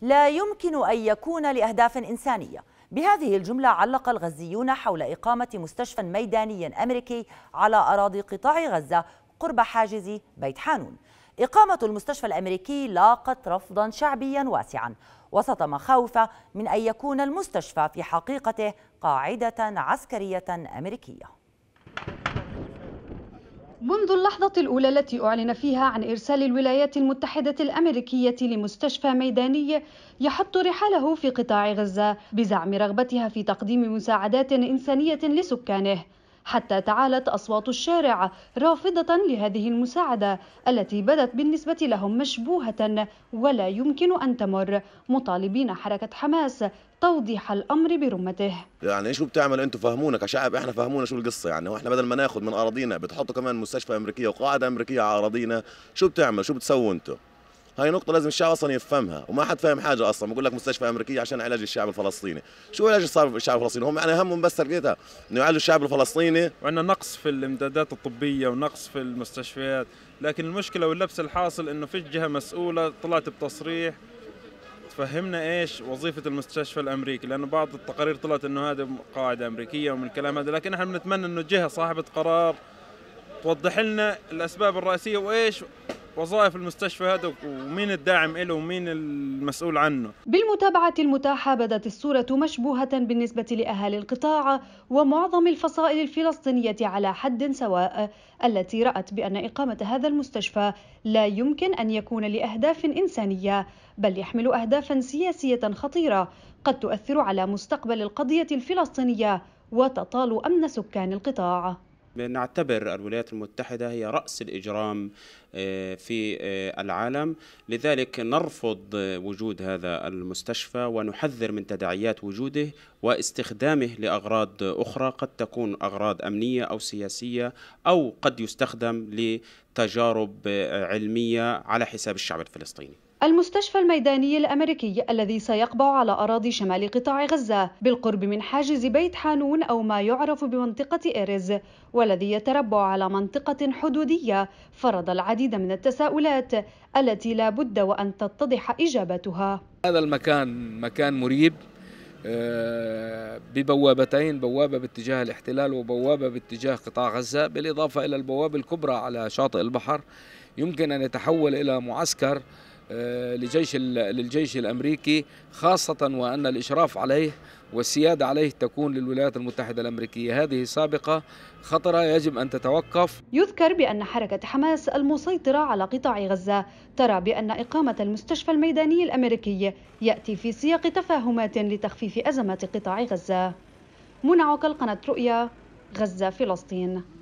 لا يمكن أن يكون لأهداف إنسانية بهذه الجملة علق الغزيون حول إقامة مستشفى ميداني أمريكي على أراضي قطاع غزة قرب حاجز بيت حانون إقامة المستشفى الأمريكي لاقت رفضا شعبيا واسعا وسط مخاوف من أن يكون المستشفى في حقيقته قاعدة عسكرية أمريكية منذ اللحظة الأولى التي أعلن فيها عن إرسال الولايات المتحدة الأمريكية لمستشفى ميداني يحط رحاله في قطاع غزة بزعم رغبتها في تقديم مساعدات إنسانية لسكانه حتى تعالت أصوات الشارع رافضة لهذه المساعدة التي بدت بالنسبة لهم مشبوهة ولا يمكن أن تمر مطالبين حركة حماس توضيح الأمر برمته يعني شو بتعمل أنتم فهمونا كشعب إحنا فهمونا شو القصة يعني وإحنا بدل ما ناخذ من أراضينا بتحطوا كمان مستشفى أمريكية وقاعدة أمريكية على أراضينا شو بتعمل شو بتسووا أنتم هاي نقطة لازم الشعب أصلا يفهمها وما حد فاهم حاجة أصلا بقول لك مستشفى أمريكية عشان علاج الشعب الفلسطيني شو علاج الشعب الفلسطيني هم أنا يعني همهم بس تربيتها إنه يعالجوا الشعب الفلسطيني وعندنا نقص في الإمدادات الطبية ونقص في المستشفيات لكن المشكلة واللبس الحاصل إنه في جهة مسؤولة طلعت بتصريح تفهمنا ايش وظيفه المستشفى الامريكي لانه بعض التقارير طلعت انه هذا قاعده امريكيه ومن الكلام هذا لكن احنا بنتمنى انه جهه صاحبه قرار توضح لنا الاسباب الرئيسيه وايش وظائف المستشفى هذا ومين الداعم له ومين المسؤول عنه بالمتابعة المتاحة بدت الصورة مشبوهة بالنسبة لأهالي القطاع ومعظم الفصائل الفلسطينية على حد سواء التي رأت بأن إقامة هذا المستشفى لا يمكن أن يكون لأهداف إنسانية بل يحمل أهدافا سياسية خطيرة قد تؤثر على مستقبل القضية الفلسطينية وتطال أمن سكان القطاع نعتبر الولايات المتحدة هي رأس الإجرام آه، في آه، العالم لذلك نرفض آه، وجود هذا المستشفى ونحذر من تداعيات وجوده واستخدامه لأغراض أخرى قد تكون أغراض أمنية أو سياسية أو قد يستخدم لتجارب علمية على حساب الشعب الفلسطيني المستشفى الميداني الأمريكي الذي سيقبع على أراضي شمال قطاع غزة بالقرب من حاجز بيت حانون أو ما يعرف بمنطقة إيرز والذي يتربع على منطقة حدودية فرض العديد من التساؤلات التي لا بد وأن تتضح إجابتها هذا المكان مكان مريب آه، ببوابتين بوابة باتجاه الاحتلال وبوابة باتجاه قطاع غزة بالإضافة إلى البوابة الكبرى على شاطئ البحر يمكن أن يتحول إلى معسكر آه، لجيش للجيش الامريكي خاصه وان الاشراف عليه والسياده عليه تكون للولايات المتحده الامريكيه، هذه سابقه خطره يجب ان تتوقف. يذكر بان حركه حماس المسيطره على قطاع غزه ترى بان اقامه المستشفى الميداني الامريكي ياتي في سياق تفاهمات لتخفيف ازمه قطاع غزه. منى القناة رؤيا غزه فلسطين.